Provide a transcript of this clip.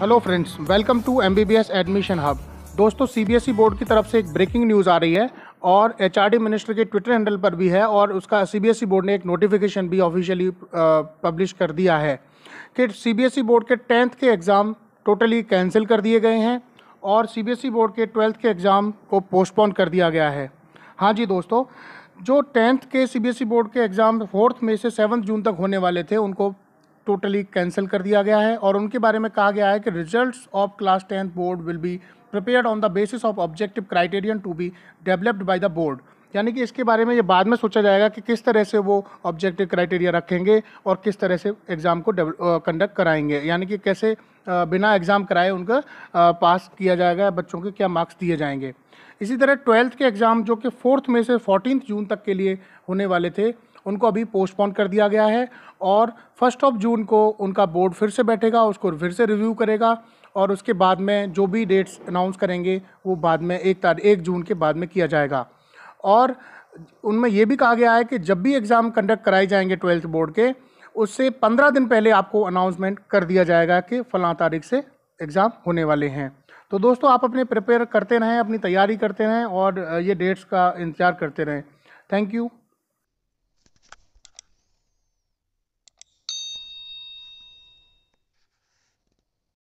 hello friends welcome to M admission hub दोस्तों CBSE board e की तरफ से एक ब्रेकिंग न्यूज़ आ रही है और एच मिनिस्टर के ट्विटर हैंडल पर भी है और उसका सीबीएसई बोर्ड e ने एक नोटिफिकेशन भी ऑफिशियली पब्लिश uh, कर दिया है कि सीबीएसई बोर्ड e के टेंथ के एग्ज़ाम टोटली कैंसिल कर दिए गए हैं और सी बोर्ड के ट्वेल्थ के एग्ज़ाम को पोस्टपोन कर दिया गया है हाँ जी दोस्तों जो टेंथ के सी बोर्ड के एग्ज़ाम फोर्थ मई से सेवन्थ जून तक होने वाले थे उनको टोटली कैंसिल कर दिया गया है और उनके बारे में कहा गया है कि result of class tenth board will be prepare on the basis of objective criterion to be developed by the board यानी कि इसके बारे में ये बाद में सोचा जाएगा कि किस तरह से वो ऑब्जेक्टिव क्राइटेरिया रखेंगे और किस तरह से एग्ज़ाम को कंडक्ट कराएंगे यानी कि कैसे बिना एग्ज़ाम कराए उनका पास किया जाएगा बच्चों के क्या मार्क्स दिए जाएंगे इसी तरह ट्वेल्थ के एग्ज़ाम जो कि फोर्थ में से फोर्टीन जून तक के लिए होने वाले थे उनको अभी पोस्टपोन कर दिया गया है और फर्स्ट ऑफ जून को उनका बोर्ड फिर से बैठेगा उसको फिर से रिव्यू करेगा और उसके बाद में जो भी डेट्स अनाउंस करेंगे वो बाद में एक तारीख एक जून के बाद में किया जाएगा और उनमें यह भी कहा गया है कि जब भी एग्ज़ाम कंडक्ट कराए जाएंगे ट्वेल्थ बोर्ड के उससे पंद्रह दिन पहले आपको अनाउंसमेंट कर दिया जाएगा कि फ़लाँ तारीख से एग्ज़ाम होने वाले हैं तो दोस्तों आप अपने प्रिपेयर करते रहें अपनी तैयारी करते रहें और ये डेट्स का इंतज़ार करते रहें थैंक यू